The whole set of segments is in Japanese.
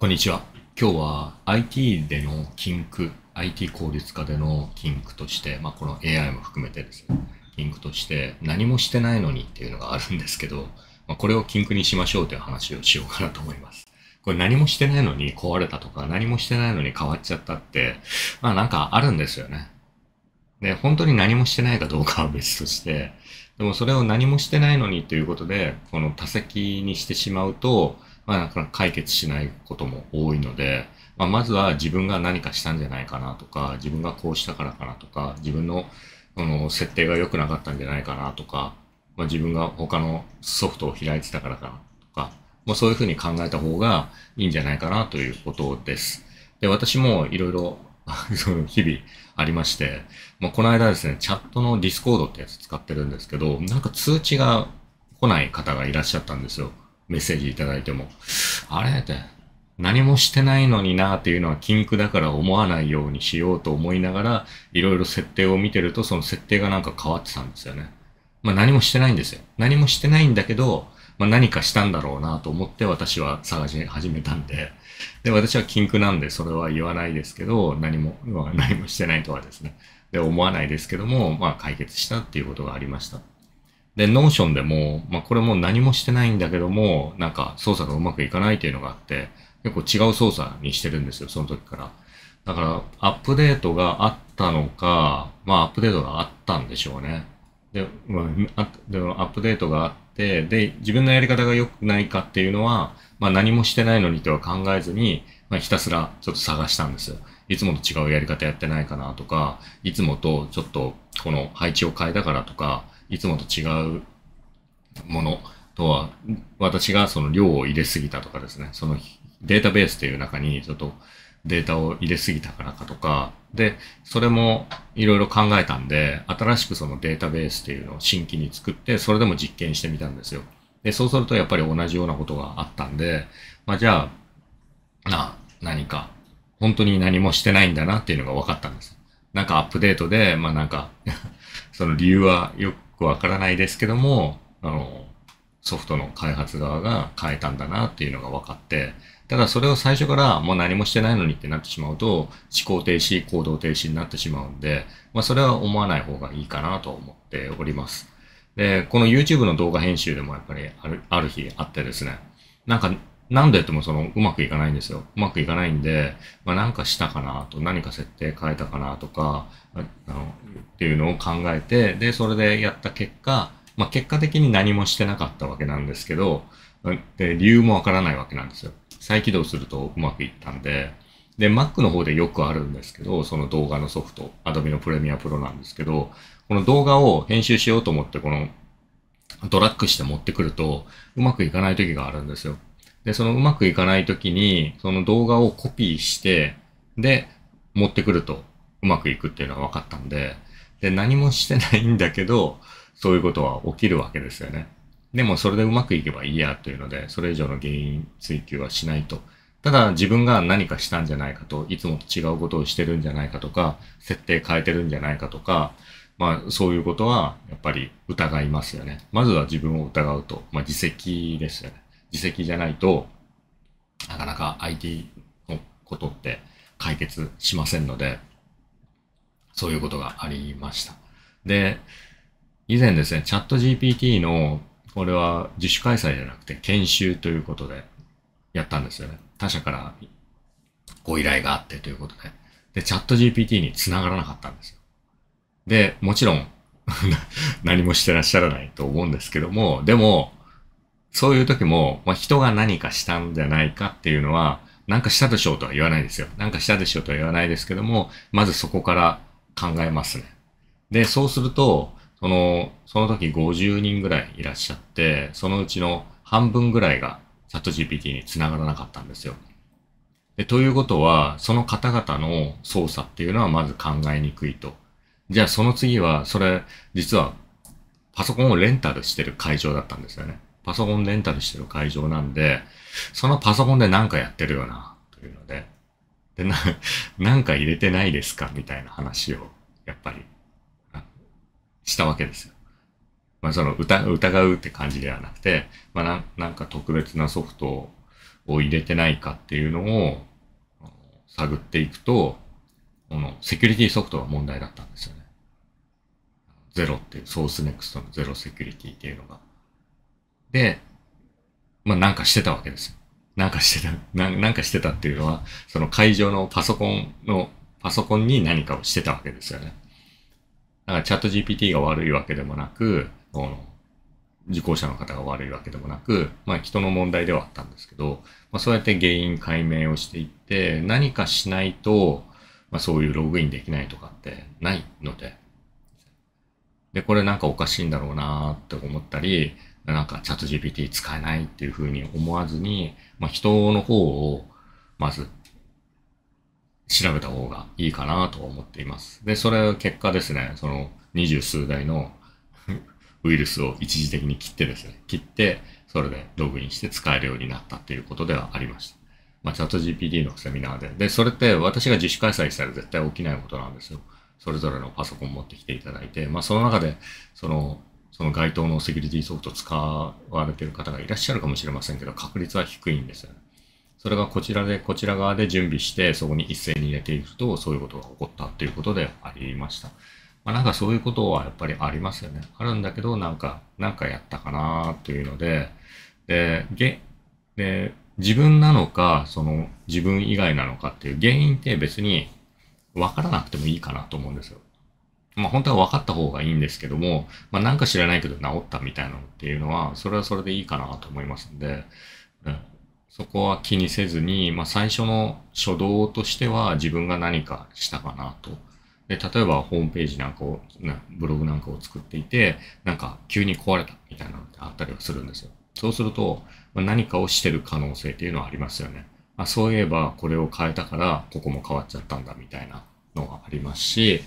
こんにちは。今日は IT での禁句、IT 効率化での禁句として、まあ、この AI も含めてですね、禁句として何もしてないのにっていうのがあるんですけど、まあ、これを禁句にしましょうという話をしようかなと思います。これ何もしてないのに壊れたとか、何もしてないのに変わっちゃったって、まあなんかあるんですよね。で、本当に何もしてないかどうかは別として、でもそれを何もしてないのにということで、この多席にしてしまうと、まあ、なかなか解決しないことも多いので、まあ、まずは自分が何かしたんじゃないかなとか、自分がこうしたからかなとか、自分のの設定が良くなかったんじゃないかなとか、まあ、自分が他のソフトを開いてたからかなとか、まあ、そういうふうに考えた方がいいんじゃないかなということです。で、私もいろいろ 日々ありまして、まあ、この間ですね、チャットのディスコードってやつ使ってるんですけど、なんか通知が来ない方がいらっしゃったんですよ。メッセージいただいても、あれって、何もしてないのになっていうのは禁句だから思わないようにしようと思いながら、いろいろ設定を見てると、その設定がなんか変わってたんですよね。まあ何もしてないんですよ。何もしてないんだけど、まあ何かしたんだろうなと思って私は探し始めたんで、で、私は禁句なんでそれは言わないですけど、何も、何もしてないとはですね。で、思わないですけども、まあ解決したっていうことがありました。で、ノーションでも、まあ、これも何もしてないんだけども、なんか操作がうまくいかないというのがあって、結構違う操作にしてるんですよ、その時から。だから、アップデートがあったのか、まあ、アップデートがあったんでしょうね。で、まあ、でアップデートがあって、で、自分のやり方が良くないかっていうのは、まあ、何もしてないのにとは考えずに、まあ、ひたすらちょっと探したんですよ。いつもと違うやり方やってないかなとか、いつもとちょっとこの配置を変えたからとか、いつもと違うものとは、私がその量を入れすぎたとかですね、そのデータベースという中にちょっとデータを入れすぎたからかとか、で、それもいろいろ考えたんで、新しくそのデータベースっていうのを新規に作って、それでも実験してみたんですよ。で、そうするとやっぱり同じようなことがあったんで、まあじゃあ、な、何か、本当に何もしてないんだなっていうのが分かったんです。なんかアップデートで、まあなんか その理由はよくくわからないですけども、あの、ソフトの開発側が変えたんだなっていうのが分かって、ただそれを最初からもう何もしてないのにってなってしまうと、思考停止、行動停止になってしまうんで、まあそれは思わない方がいいかなと思っております。で、この YouTube の動画編集でもやっぱりあるある日あってですね、なんか何度やってもその、うまくいかないんですよ。うまくいかないんで、まあ、何かしたかなと、何か設定変えたかなとか、あの、っていうのを考えて、で、それでやった結果、まあ、結果的に何もしてなかったわけなんですけど、で、理由もわからないわけなんですよ。再起動するとうまくいったんで、で、Mac の方でよくあるんですけど、その動画のソフト、Adobe の Premiere Pro なんですけど、この動画を編集しようと思って、このドラッグして持ってくると、うまくいかない時があるんですよ。で、そのうまくいかない時に、その動画をコピーして、で、持ってくるとうまくいくっていうのが分かったんで、で、何もしてないんだけど、そういうことは起きるわけですよね。でもそれでうまくいけばいいやというので、それ以上の原因追求はしないと。ただ自分が何かしたんじゃないかと、いつもと違うことをしてるんじゃないかとか、設定変えてるんじゃないかとか、まあそういうことはやっぱり疑いますよね。まずは自分を疑うと、まあ自責ですよね。自責じゃないと、なかなか IT のことって解決しませんので、そういうことがありました。で、以前ですね、チャット GPT の、これは自主開催じゃなくて研修ということでやったんですよね。他社からご依頼があってということで。で、チャット GPT に繋がらなかったんですよ。で、もちろん 何もしてらっしゃらないと思うんですけども、でも、そういう時も、まあ、人が何かしたんじゃないかっていうのは、なんかしたでしょうとは言わないですよ。なんかしたでしょうとは言わないですけども、まずそこから考えますね。で、そうすると、その、その時50人ぐらいいらっしゃって、そのうちの半分ぐらいがチャット GPT につながらなかったんですよ。でということは、その方々の操作っていうのはまず考えにくいと。じゃあその次は、それ、実はパソコンをレンタルしてる会場だったんですよね。パソコンレンタルしてる会場なんで、そのパソコンで何かやってるよな、というので、で、な、なんか入れてないですかみたいな話を、やっぱり、したわけですよ。まあ、その疑、疑うって感じではなくて、まあな、なんか特別なソフトを入れてないかっていうのを探っていくと、このセキュリティソフトが問題だったんですよね。ゼロっていう、ソースネクストのゼロセキュリティっていうのがで、まあなんかしてたわけですよ。なんかしてた、なんかしてたっていうのは、その会場のパソコンの、パソコンに何かをしてたわけですよね。だからチャット GPT が悪いわけでもなく、この受講者の方が悪いわけでもなく、まあ人の問題ではあったんですけど、まあそうやって原因解明をしていって、何かしないと、まあそういうログインできないとかってないので、で、これなんかおかしいんだろうなって思ったり、なんかチャット GPT 使えないっていうふうに思わずに、まあ、人の方をまず調べた方がいいかなと思っています。で、それ結果ですね、その二十数台の ウイルスを一時的に切ってですね、切って、それでログインして使えるようになったっていうことではありました。まあ、チャット GPT のセミナーで。で、それって私が自主開催したら絶対起きないことなんですよ。それぞれのパソコン持ってきていただいて、まあ、その中で、その、その該当のセキュリティソフト使われてる方がいらっしゃるかもしれませんけど、確率は低いんですよね。それがこちらで、こちら側で準備して、そこに一斉に入れていくと、そういうことが起こったっていうことでありました。まあ、なんかそういうことはやっぱりありますよね。あるんだけど、なんか、なんかやったかなというので、で、げ、で、自分なのか、その自分以外なのかっていう原因って別にわからなくてもいいかなと思うんですよ。まあ本当は分かった方がいいんですけども、まあなんか知らないけど治ったみたいなのっていうのは、それはそれでいいかなと思いますんで、うん、そこは気にせずに、まあ最初の初動としては自分が何かしたかなと。で、例えばホームページなんかを、なブログなんかを作っていて、なんか急に壊れたみたいなのってあったりはするんですよ。そうすると、まあ、何かをしてる可能性っていうのはありますよね。あそういえばこれを変えたからここも変わっちゃったんだみたいなのがありますし、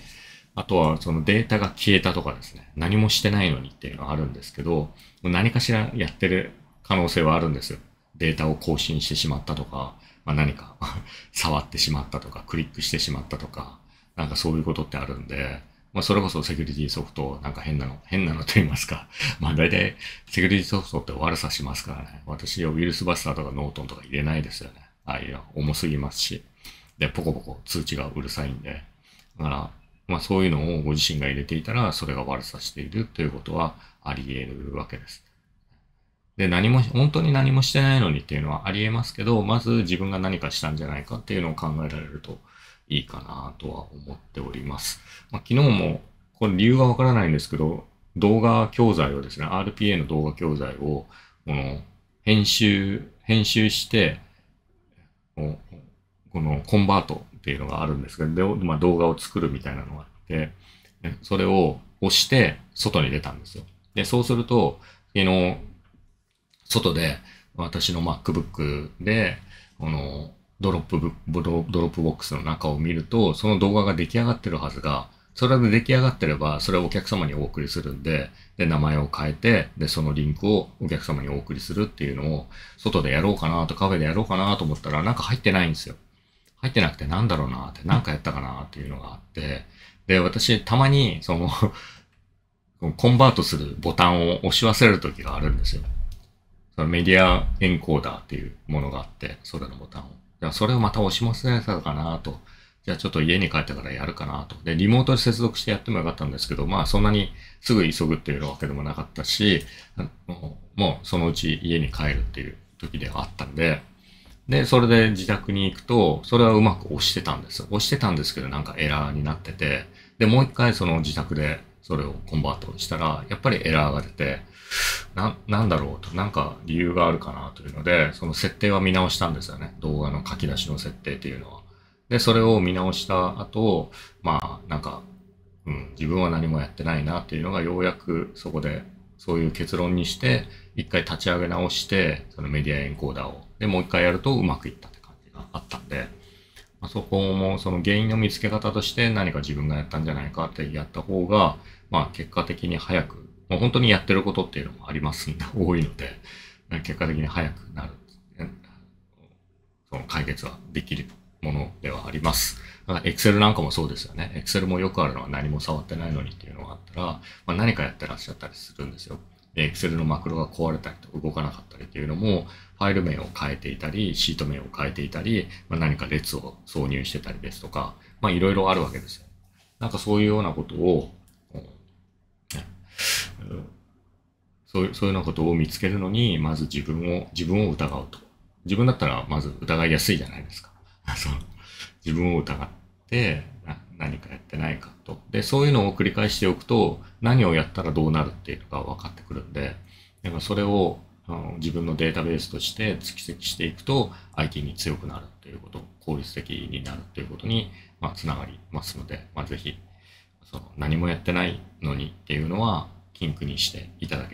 あとはそのデータが消えたとかですね、何もしてないのにっていうのはあるんですけど、何かしらやってる可能性はあるんですよ。データを更新してしまったとか、まあ、何か 触ってしまったとか、クリックしてしまったとか、なんかそういうことってあるんで、まあ、それこそセキュリティソフト、なんか変なの、変なのと言いますか。まあ、大体、セキュリティソフトって悪さしますからね。私はウイルスバスターとかノートンとか入れないですよね。ああいうの重すぎますし。で、ポコポコ通知がうるさいんで。だから、まあ、そういうのをご自身が入れていたら、それが悪さしているということはあり得るわけです。で、何も、本当に何もしてないのにっていうのはあり得ますけど、まず自分が何かしたんじゃないかっていうのを考えられるといいかなとは思っております。まあ、昨日も、これ理由がわからないんですけど、動画教材をですね、RPA の動画教材を、この、編集、編集して、このコンバートっていうのがあるんですけど、まあ、動画を作るみたいなのがあって、それを押して外に出たんですよ。で、そうすると、昨日、外で私の MacBook で、このドロップドロップボックスの中を見ると、その動画が出来上がってるはずが、それで出来上がってれば、それをお客様にお送りするんで、で、名前を変えて、で、そのリンクをお客様にお送りするっていうのを、外でやろうかなと、カフェでやろうかなと思ったら、なんか入ってないんですよ。入ってなくてなんだろうなって、なんかやったかなっていうのがあって、で、私、たまに、その コンバートするボタンを押し忘れる時があるんですよ。そのメディアエンコーダーっていうものがあって、それのボタンを。じゃあ、それをまた押し忘れたかなと。じゃあ、ちょっと家に帰ってからやるかなと。で、リモートで接続してやってもよかったんですけど、まあ、そんなにすぐ急ぐっていうわけでもなかったし、もう、そのうち家に帰るっていう時ではあったんで、で、それで自宅に行くと、それはうまく押してたんです。押してたんですけど、なんかエラーになってて、で、もう一回その自宅でそれをコンバートしたら、やっぱりエラーが出て、な、なんだろうと、なんか理由があるかなというので、その設定は見直したんですよね。動画の書き出しの設定っていうのは。で、それを見直した後、まあ、なんか、うん、自分は何もやってないなっていうのがようやくそこでそういう結論にして、一回立ち上げ直して、そのメディアエンコーダーをで、もう一回やるとうまくいったって感じがあったんで、まあ、そこもその原因の見つけ方として何か自分がやったんじゃないかってやった方が、まあ結果的に早く、もう本当にやってることっていうのもありますんで、多いので、結果的に早くなる。その解決はできるものではあります。エクセルなんかもそうですよね。エクセルもよくあるのは何も触ってないのにっていうのがあったら、まあ、何かやってらっしゃったりするんですよ。Excel のマクロが壊れたりと動かなかったりっていうのも、ファイル名を変えていたり、シート名を変えていたり、まあ、何か列を挿入してたりですとか、まあいろいろあるわけですよ。なんかそういうようなことを、そういうそういうようなことを見つけるのに、まず自分を、自分を疑うと。自分だったらまず疑いやすいじゃないですか。そ自分を疑って。て、何かやってないかと。で、そういうのを繰り返しておくと、何をやったらどうなるっていうのが分かってくるんで、だかそれを自分のデータベースとして蓄積していくと、IT に強くなるということ、効率的になるということに、まあ、つながりますので、まあ、ぜひ、その何もやってないのにっていうのは、禁句にしていただけ